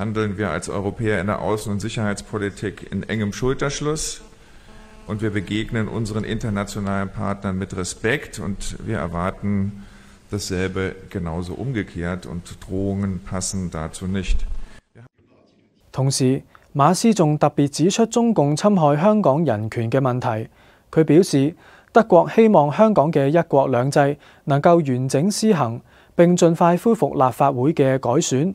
handeln wir als Europäer in der Außen- und Sicherheitspolitik in engem Schulterschluss und wir begegnen unseren internationalen Partnern mit Respekt und wir erwarten dasselbe genauso umgekehrt und Drohungen passen dazu nicht. 同時，馬斯仲特別指出中共侵害香港人權嘅問題。佢表示，德國希望香港嘅一國兩制能夠完整施行，並盡快恢復立法會嘅改選。